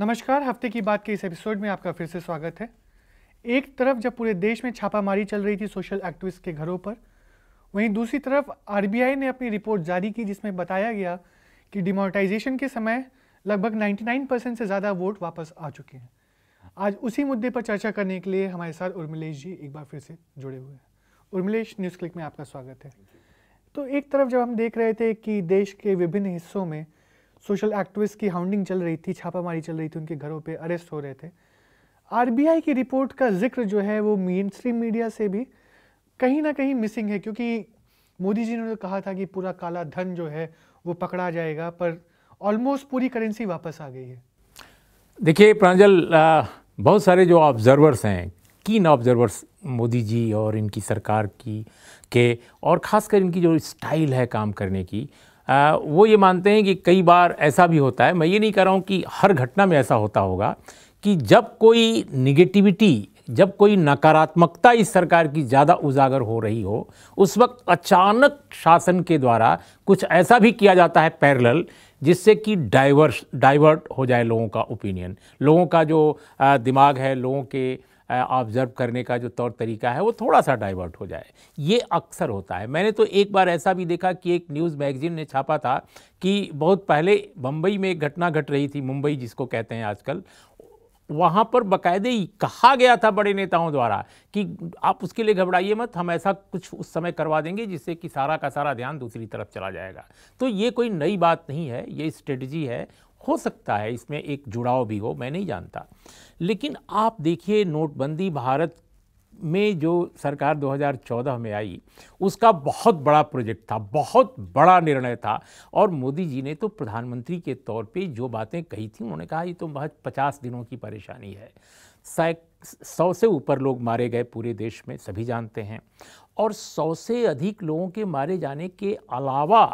नमस्कार हफ्ते की बात के इस एपिसोड में आपका फिर से स्वागत है एक तरफ जब पूरे देश में छापामारी चल रही थी सोशल एक्टिविस्ट के घरों पर वहीं दूसरी तरफ आरबीआई ने अपनी रिपोर्ट जारी की जिसमें बताया गया कि डिमोनेटाइजेशन के समय लगभग 99 परसेंट से ज़्यादा वोट वापस आ चुके हैं आज उसी मुद्दे पर चर्चा करने के लिए हमारे साथ उर्मिलेश जी एक बार फिर से जुड़े हुए हैं उर्मिलेश न्यूज़ क्लिक में आपका स्वागत है तो एक तरफ जब हम देख रहे थे कि देश के विभिन्न हिस्सों में सोशल एक्टिविस्ट की हाउंडिंग चल रही थी छापामारी चल रही थी उनके घरों पर अरेस्ट हो रहे थे आर की रिपोर्ट का जिक्र जो है वो मेन स्ट्रीम मीडिया से भी कहीं ना कहीं मिसिंग है क्योंकि मोदी जी ने कहा था कि पूरा काला धन जो है वो पकड़ा जाएगा पर ऑलमोस्ट पूरी करेंसी वापस आ गई है देखिए प्रांजल बहुत सारे जो ऑब्जर्वर्स हैं कीन ऑब्जर्वर्स मोदी जी और इनकी सरकार की के और ख़ासकर इनकी जो स्टाइल है काम करने की आ, वो ये मानते हैं कि कई बार ऐसा भी होता है मैं ये नहीं कह रहा हूँ कि हर घटना में ऐसा होता होगा कि जब कोई निगेटिविटी जब कोई नकारात्मकता इस सरकार की ज़्यादा उजागर हो रही हो उस वक्त अचानक शासन के द्वारा कुछ ऐसा भी किया जाता है पैरल जिससे कि डाइवर्स डाइवर्ट हो जाए लोगों का ओपिनियन लोगों का जो दिमाग है लोगों के ऑब्ज़र्व करने का जो तौर तरीका है वो थोड़ा सा डाइवर्ट हो जाए ये अक्सर होता है मैंने तो एक बार ऐसा भी देखा कि एक न्यूज़ मैगज़ीन ने छापा था कि बहुत पहले बम्बई में एक घटना घट रही थी मुंबई जिसको कहते हैं आजकल वहाँ पर बाकायदे कहा गया था बड़े नेताओं द्वारा कि आप उसके लिए घबराइए मत हम ऐसा कुछ उस समय करवा देंगे जिससे कि सारा का सारा ध्यान दूसरी तरफ चला जाएगा तो ये कोई नई बात नहीं है ये स्ट्रेटजी है हो सकता है इसमें एक जुड़ाव भी हो मैं नहीं जानता लेकिन आप देखिए नोटबंदी भारत में जो सरकार 2014 में आई उसका बहुत बड़ा प्रोजेक्ट था बहुत बड़ा निर्णय था और मोदी जी ने तो प्रधानमंत्री के तौर पे जो बातें कही थी उन्होंने कहा ये तो बहुत पचास दिनों की परेशानी है सौ से ऊपर लोग मारे गए पूरे देश में सभी जानते हैं और सौ से अधिक लोगों के मारे जाने के अलावा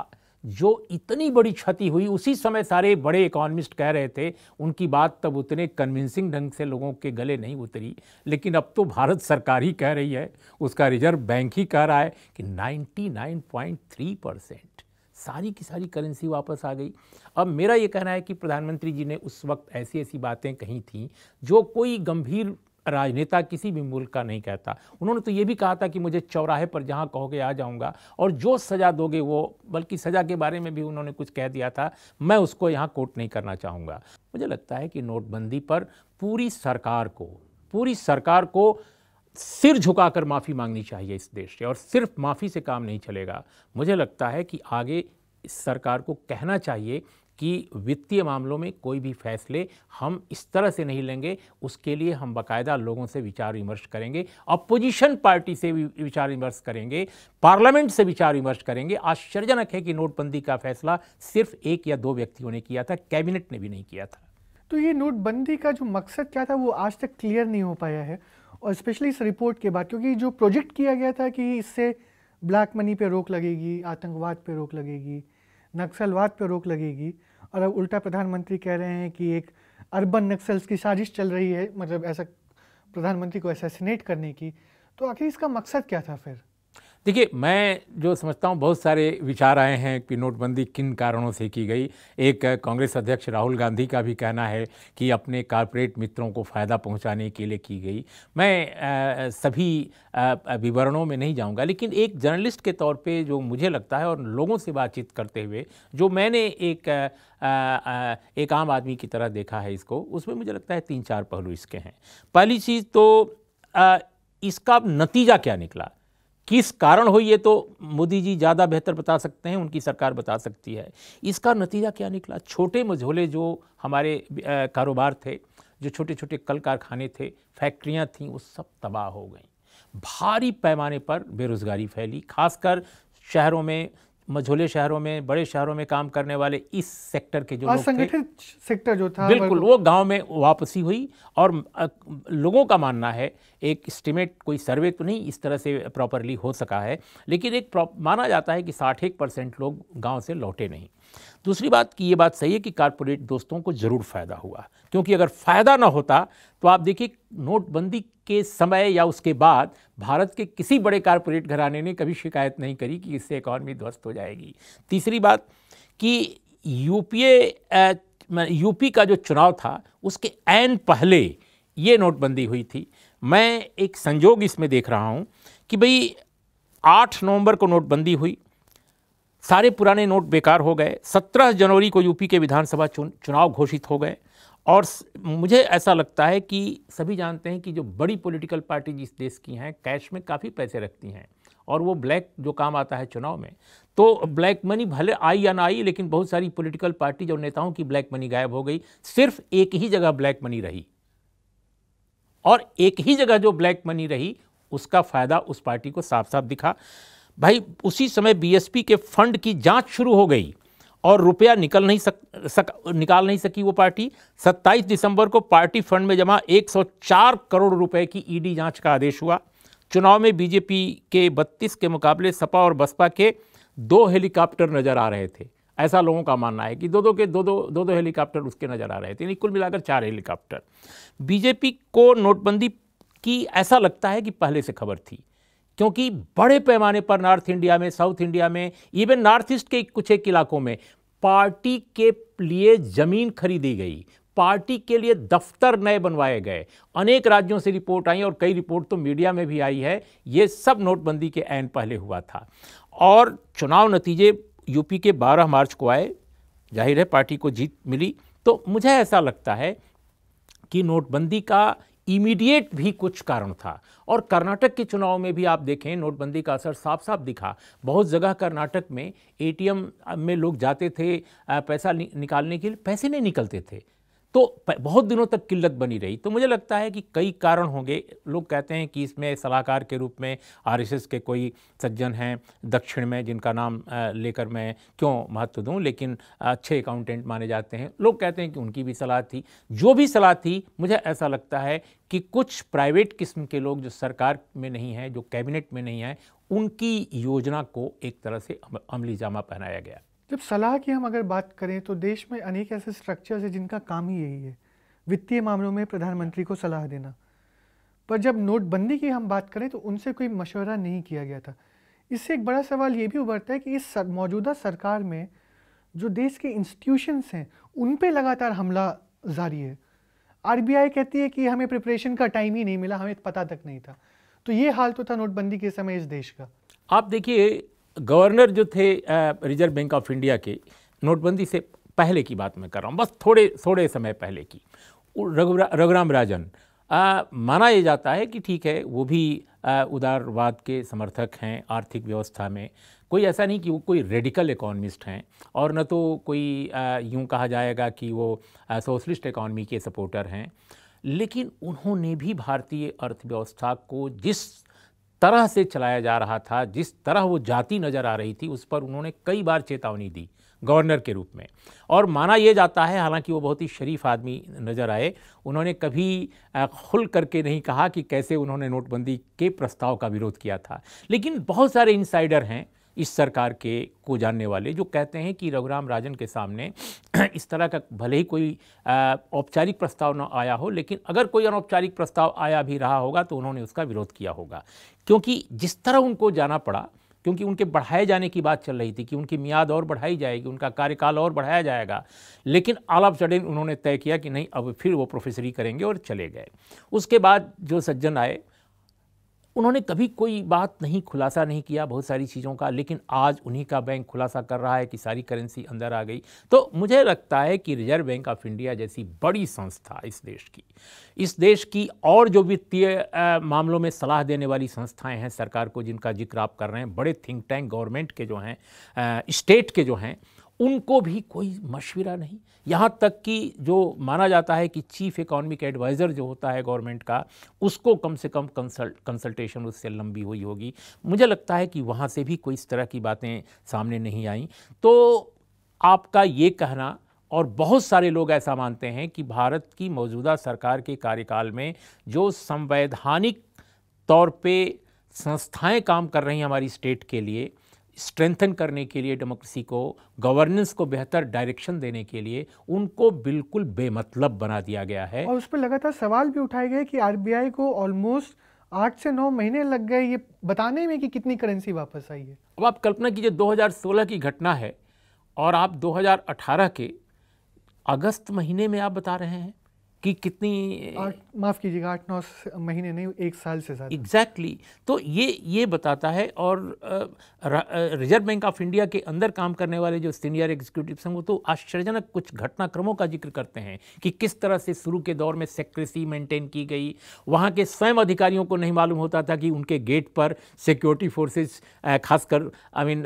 जो इतनी बड़ी क्षति हुई उसी समय सारे बड़े इकोनॉमिस्ट कह रहे थे उनकी बात तब उतने कन्विंसिंग ढंग से लोगों के गले नहीं उतरी लेकिन अब तो भारत सरकार ही कह रही है उसका रिजर्व बैंक ही कह रहा है कि 99.3 परसेंट सारी की सारी करेंसी वापस आ गई अब मेरा ये कहना है कि प्रधानमंत्री जी ने उस वक्त ऐसी ऐसी बातें कही थी जो कोई गंभीर राजनेता किसी भी मुल्क का नहीं कहता उन्होंने तो ये भी कहा था कि मुझे चौराहे पर जहाँ कहोगे आ जाऊँगा और जो सज़ा दोगे वो बल्कि सज़ा के बारे में भी उन्होंने कुछ कह दिया था मैं उसको यहाँ कोट नहीं करना चाहूँगा मुझे लगता है कि नोटबंदी पर पूरी सरकार को पूरी सरकार को सिर झुकाकर माफ़ी मांगनी चाहिए इस देश से और सिर्फ माफ़ी से काम नहीं चलेगा मुझे लगता है कि आगे इस सरकार को कहना चाहिए कि वित्तीय मामलों में कोई भी फैसले हम इस तरह से नहीं लेंगे उसके लिए हम बाकायदा लोगों से विचार विमर्श करेंगे अपोजिशन पार्टी से भी विचार विमर्श करेंगे पार्लियामेंट से विचार विमर्श करेंगे आश्चर्यजनक है कि नोटबंदी का फैसला सिर्फ एक या दो व्यक्तियों ने किया था कैबिनेट ने भी नहीं किया था तो ये नोटबंदी का जो मकसद क्या था वो आज तक क्लियर नहीं हो पाया है और स्पेशली इस रिपोर्ट के बाद क्योंकि जो प्रोजेक्ट किया गया था कि इससे ब्लैक मनी पे रोक लगेगी आतंकवाद पे रोक लगेगी नक्सलवाद पर रोक लगेगी और अब उल्टा प्रधानमंत्री कह रहे हैं कि एक अर्बन नक्सल्स की साजिश चल रही है मतलब ऐसा प्रधानमंत्री को असैसिनेट करने की तो आखिर इसका मकसद क्या था फिर देखिए मैं जो समझता हूँ बहुत सारे विचार आए हैं कि नोटबंदी किन कारणों से की गई एक कांग्रेस अध्यक्ष राहुल गांधी का भी कहना है कि अपने कारपोरेट मित्रों को फ़ायदा पहुंचाने के लिए की गई मैं आ, सभी विवरणों में नहीं जाऊंगा लेकिन एक जर्नलिस्ट के तौर पे जो मुझे लगता है और लोगों से बातचीत करते हुए जो मैंने एक आ, आ, एक आम आदमी की तरह देखा है इसको उसमें मुझे लगता है तीन चार पहलू इसके हैं पहली चीज़ तो इसका नतीजा क्या निकला किस कारण हो ये तो मोदी जी ज़्यादा बेहतर बता सकते हैं उनकी सरकार बता सकती है इसका नतीजा क्या निकला छोटे मझोले जो हमारे कारोबार थे जो छोटे छोटे कल कारखाने थे फैक्ट्रियाँ थीं वो सब तबाह हो गई भारी पैमाने पर बेरोज़गारी फैली खासकर शहरों में मझोले शहरों में बड़े शहरों में काम करने वाले इस सेक्टर के जो असंगठित सेक्टर जो था बिल्कुल मतलब वो गांव में वापसी हुई और लोगों का मानना है एक इस्टीमेट कोई सर्वे तो नहीं इस तरह से प्रॉपरली हो सका है लेकिन एक माना जाता है कि साठ एक परसेंट लोग गाँव से लौटे नहीं दूसरी बात की ये बात सही है कि कारपोरेट दोस्तों को ज़रूर फ़ायदा हुआ क्योंकि अगर फ़ायदा ना होता तो आप देखिए नोटबंदी के समय या उसके बाद भारत के किसी बड़े कारपोरेट घराने ने कभी शिकायत नहीं करी कि इससे इकॉनमी ध्वस्त हो जाएगी तीसरी बात कि यूपीए यूपी का जो चुनाव था उसके एन पहले ये नोटबंदी हुई थी मैं एक संजोग इसमें देख रहा हूँ कि भाई आठ नवंबर को नोटबंदी हुई सारे पुराने नोट बेकार हो गए सत्रह जनवरी को यूपी के विधानसभा चुनाव घोषित हो गए और मुझे ऐसा लगता है कि सभी जानते हैं कि जो बड़ी पॉलिटिकल पार्टीज इस देश की हैं कैश में काफ़ी पैसे रखती हैं और वो ब्लैक जो काम आता है चुनाव में तो ब्लैक मनी भले आई या ना आई लेकिन बहुत सारी पॉलिटिकल पार्टीज और नेताओं की ब्लैक मनी गायब हो गई सिर्फ एक ही जगह ब्लैक मनी रही और एक ही जगह जो ब्लैक मनी रही उसका फ़ायदा उस पार्टी को साफ साफ दिखा भाई उसी समय बीएसपी के फंड की जांच शुरू हो गई और रुपया निकल नहीं सक, सक निकाल नहीं सकी वो पार्टी 27 दिसंबर को पार्टी फंड में जमा 104 करोड़ रुपए की ईडी जांच का आदेश हुआ चुनाव में बीजेपी के 32 के मुकाबले सपा और बसपा के दो हेलीकॉप्टर नज़र आ रहे थे ऐसा लोगों का मानना है कि दो दो के दो दो दो दो हेलीकॉप्टर उसके नज़र आ रहे थे यानी कुल मिलाकर चार हेलीकॉप्टर बीजेपी को नोटबंदी की ऐसा लगता है कि पहले से खबर थी क्योंकि बड़े पैमाने पर नॉर्थ इंडिया में साउथ इंडिया में इवन नॉर्थ ईस्ट के कुछ एक इलाकों में पार्टी के लिए ज़मीन खरीदी गई पार्टी के लिए दफ्तर नए बनवाए गए अनेक राज्यों से रिपोर्ट आई और कई रिपोर्ट तो मीडिया में भी आई है ये सब नोटबंदी के ऐन पहले हुआ था और चुनाव नतीजे यूपी के 12 मार्च को आए जाहिर है पार्टी को जीत मिली तो मुझे ऐसा लगता है कि नोटबंदी का इमीडिएट भी कुछ कारण था और कर्नाटक के चुनाव में भी आप देखें नोटबंदी का असर साफ साफ दिखा बहुत जगह कर्नाटक में एटीएम में लोग जाते थे पैसा निकालने के लिए पैसे नहीं निकलते थे तो बहुत दिनों तक किल्लत बनी रही तो मुझे लगता है कि कई कारण होंगे लोग कहते हैं कि इसमें सलाहकार के रूप में आरएसएस के कोई सज्जन हैं दक्षिण में जिनका नाम लेकर मैं क्यों महत्व दूं लेकिन अच्छे अकाउंटेंट माने जाते हैं लोग कहते हैं कि उनकी भी सलाह थी जो भी सलाह थी मुझे ऐसा लगता है कि कुछ प्राइवेट किस्म के लोग जो सरकार में नहीं हैं जो कैबिनेट में नहीं हैं उनकी योजना को एक तरह से अमली जामा पहनाया गया जब सलाह की हम अगर बात करें तो देश में अनेक ऐसे स्ट्रक्चर्स हैं जिनका काम ही यही है वित्तीय मामलों में प्रधानमंत्री को सलाह देना पर जब नोटबंदी की हम बात करें तो उनसे कोई मशवरा नहीं किया गया था इससे एक बड़ा सवाल ये भी उभरता है कि इस सर, मौजूदा सरकार में जो देश के इंस्टीट्यूशंस हैं उन पर लगातार हमला जारी है आर कहती है कि हमें प्रिपरेशन का टाइम ही नहीं मिला हमें पता तक नहीं था तो ये हाल तो था नोटबंदी के समय इस देश का आप देखिए गवर्नर जो थे रिजर्व बैंक ऑफ इंडिया के नोटबंदी से पहले की बात मैं कर रहा हूँ बस थोड़े थोड़े समय पहले की रघु रघुराम राजन आ, माना यह जाता है कि ठीक है वो भी आ, उदारवाद के समर्थक हैं आर्थिक व्यवस्था में कोई ऐसा नहीं कि वो कोई रेडिकल इकोनॉमिस्ट हैं और न तो कोई यूँ कहा जाएगा कि वो सोशलिस्ट इकॉनमी के सपोर्टर हैं लेकिन उन्होंने भी भारतीय अर्थव्यवस्था को जिस तरह से चलाया जा रहा था जिस तरह वो जाति नज़र आ रही थी उस पर उन्होंने कई बार चेतावनी दी गवर्नर के रूप में और माना यह जाता है हालांकि वो बहुत ही शरीफ आदमी नज़र आए उन्होंने कभी खुल करके नहीं कहा कि कैसे उन्होंने नोटबंदी के प्रस्ताव का विरोध किया था लेकिन बहुत सारे इनसाइडर हैं इस सरकार के को जानने वाले जो कहते हैं कि रघुराम राजन के सामने इस तरह का भले ही कोई औपचारिक प्रस्ताव न आया हो लेकिन अगर कोई अनौपचारिक प्रस्ताव आया भी रहा होगा तो उन्होंने उसका विरोध किया होगा क्योंकि जिस तरह उनको जाना पड़ा क्योंकि उनके बढ़ाए जाने की बात चल रही थी कि उनकी मियाद और बढ़ाई जाएगी उनका कार्यकाल और बढ़ाया जाएगा लेकिन आल ऑफ सडन उन्होंने तय किया कि नहीं अब फिर वो प्रोफेसरी करेंगे और चले गए उसके बाद जो सज्जन आए उन्होंने कभी कोई बात नहीं खुलासा नहीं किया बहुत सारी चीज़ों का लेकिन आज उन्हीं का बैंक खुलासा कर रहा है कि सारी करेंसी अंदर आ गई तो मुझे लगता है कि रिजर्व बैंक ऑफ इंडिया जैसी बड़ी संस्था इस देश की इस देश की और जो वित्तीय मामलों में सलाह देने वाली संस्थाएं हैं सरकार को जिनका जिक्र आप कर रहे हैं बड़े थिंक टैंक गवर्नमेंट के जो हैं स्टेट के जो हैं उनको भी कोई मशविरा नहीं यहाँ तक कि जो माना जाता है कि चीफ इकोनॉमिक एडवाइज़र जो होता है गवर्नमेंट का उसको कम से कम कंसल्ट कंसल्टेशन उससे लंबी हुई होगी मुझे लगता है कि वहाँ से भी कोई इस तरह की बातें सामने नहीं आई तो आपका ये कहना और बहुत सारे लोग ऐसा मानते हैं कि भारत की मौजूदा सरकार के कार्यकाल में जो संवैधानिक तौर पे संस्थाएं काम कर रही हैं हमारी स्टेट के लिए स्ट्रेंथन करने के लिए डेमोक्रेसी को गवर्नेंस को बेहतर डायरेक्शन देने के लिए उनको बिल्कुल बेमतलब बना दिया गया है और उस पर लगातार सवाल भी उठाए गए कि आरबीआई को ऑलमोस्ट आठ से नौ महीने लग गए ये बताने में कि कितनी करेंसी वापस आई है अब आप कल्पना कीजिए 2016 की घटना है और आप 2018 के अगस्त महीने में आप बता रहे हैं कि कितनी माफ़ कीजिएगा आठ नौ महीने नहीं एक साल से ज़्यादा एग्जैक्टली exactly. तो ये ये बताता है और रिजर्व बैंक ऑफ इंडिया के अंदर काम करने वाले जो सीनियर एग्जीक्यूटिव हैं वो तो आश्चर्यजनक कुछ घटनाक्रमों का जिक्र करते हैं कि किस तरह से शुरू के दौर में सेक्रेसी मेंटेन की गई वहाँ के स्वयं अधिकारियों को नहीं मालूम होता था कि उनके गेट पर सिक्योरिटी फोर्सेज खासकर आई मीन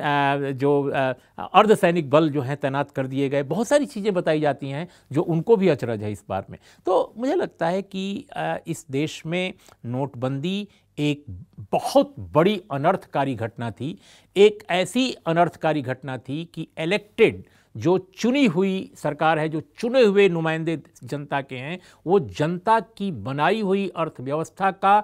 जो अर्धसैनिक बल जो हैं तैनात कर दिए गए बहुत सारी चीज़ें बताई जाती हैं जो उनको भी अचरज है इस बार में तो मुझे लगता है कि इस देश में नोटबंदी एक बहुत बड़ी अनर्थकारी घटना थी एक ऐसी अनर्थकारी घटना थी कि इलेक्टेड जो चुनी हुई सरकार है जो चुने हुए नुमाइंदे जनता के हैं वो जनता की बनाई हुई अर्थव्यवस्था का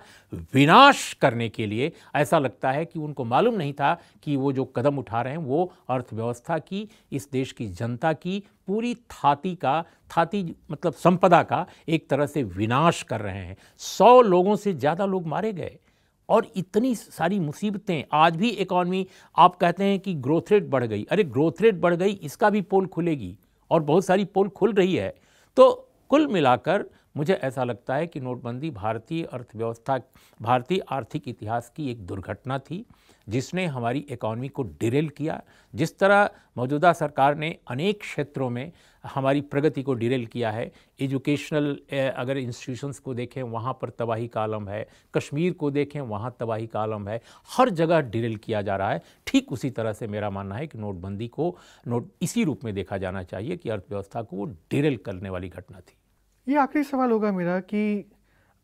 विनाश करने के लिए ऐसा लगता है कि उनको मालूम नहीं था कि वो जो कदम उठा रहे हैं वो अर्थव्यवस्था की इस देश की जनता की पूरी थाती का थाती मतलब संपदा का एक तरह से विनाश कर रहे हैं सौ लोगों से ज़्यादा लोग मारे गए और इतनी सारी मुसीबतें आज भी इकॉनमी आप कहते हैं कि ग्रोथ रेट बढ़ गई अरे ग्रोथ रेट बढ़ गई इसका भी पोल खुलेगी और बहुत सारी पोल खुल रही है तो कुल मिलाकर मुझे ऐसा लगता है कि नोटबंदी भारतीय अर्थव्यवस्था भारतीय आर्थिक इतिहास की एक दुर्घटना थी जिसने हमारी इकॉनमी को डिरेल किया जिस तरह मौजूदा सरकार ने अनेक क्षेत्रों में हमारी प्रगति को डिरेल किया है एजुकेशनल अगर इंस्टीट्यूशंस को देखें वहाँ पर तबाही का आलम है कश्मीर को देखें वहाँ तबाही का आलम है हर जगह डिरेल किया जा रहा है ठीक उसी तरह से मेरा मानना है कि नोटबंदी को नोट इसी रूप में देखा जाना चाहिए कि अर्थव्यवस्था को वो डिरेल करने वाली घटना थी ये आखिरी सवाल होगा मेरा कि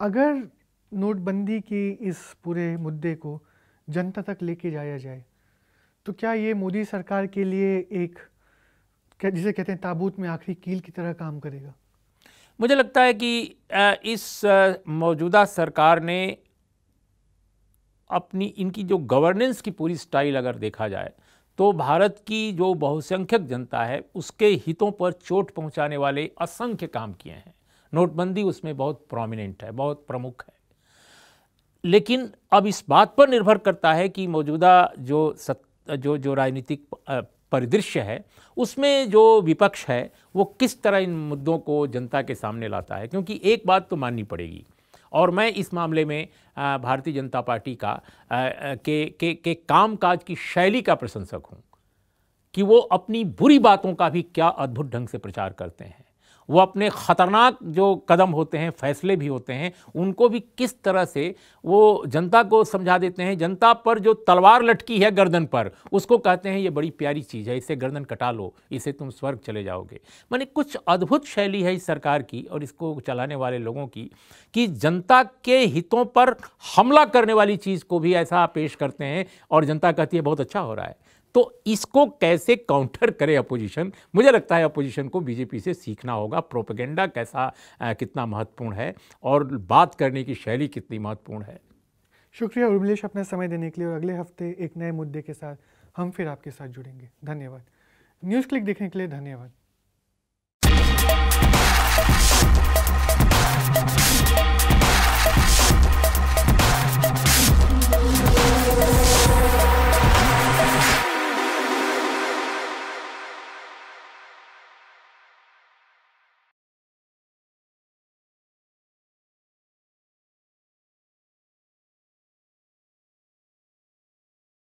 अगर नोटबंदी के इस पूरे मुद्दे को जनता तक लेके जाया जाए तो क्या ये मोदी सरकार के लिए एक जिसे कहते हैं ताबूत में आखिरी कील की तरह काम करेगा मुझे लगता है कि इस मौजूदा सरकार ने अपनी इनकी जो गवर्नेंस की पूरी स्टाइल अगर देखा जाए तो भारत की जो बहुसंख्यक जनता है उसके हितों पर चोट पहुंचाने वाले असंख्य काम किए हैं नोटबंदी उसमें बहुत प्रोमिनेंट है बहुत प्रमुख है लेकिन अब इस बात पर निर्भर करता है कि मौजूदा जो सत, जो जो राजनीतिक परिदृश्य है उसमें जो विपक्ष है वो किस तरह इन मुद्दों को जनता के सामने लाता है क्योंकि एक बात तो माननी पड़ेगी और मैं इस मामले में भारतीय जनता पार्टी का के के के कामकाज की शैली का प्रशंसक हूँ कि वो अपनी बुरी बातों का भी क्या अद्भुत ढंग से प्रचार करते हैं वो अपने ख़तरनाक जो कदम होते हैं फैसले भी होते हैं उनको भी किस तरह से वो जनता को समझा देते हैं जनता पर जो तलवार लटकी है गर्दन पर उसको कहते हैं ये बड़ी प्यारी चीज़ है इसे गर्दन कटा लो इसे तुम स्वर्ग चले जाओगे मैंने कुछ अद्भुत शैली है इस सरकार की और इसको चलाने वाले लोगों की कि जनता के हितों पर हमला करने वाली चीज़ को भी ऐसा पेश करते हैं और जनता कहती है बहुत अच्छा हो रहा है तो इसको कैसे काउंटर करे अपोजिशन मुझे लगता है अपोजिशन को बीजेपी से सीखना होगा प्रोपेगेंडा कैसा आ, कितना महत्वपूर्ण है और बात करने की शैली कितनी महत्वपूर्ण है शुक्रिया उर्मिलेश अपना समय देने के लिए और अगले हफ्ते एक नए मुद्दे के साथ हम फिर आपके साथ जुड़ेंगे धन्यवाद न्यूज़ क्लिक देखने के लिए धन्यवाद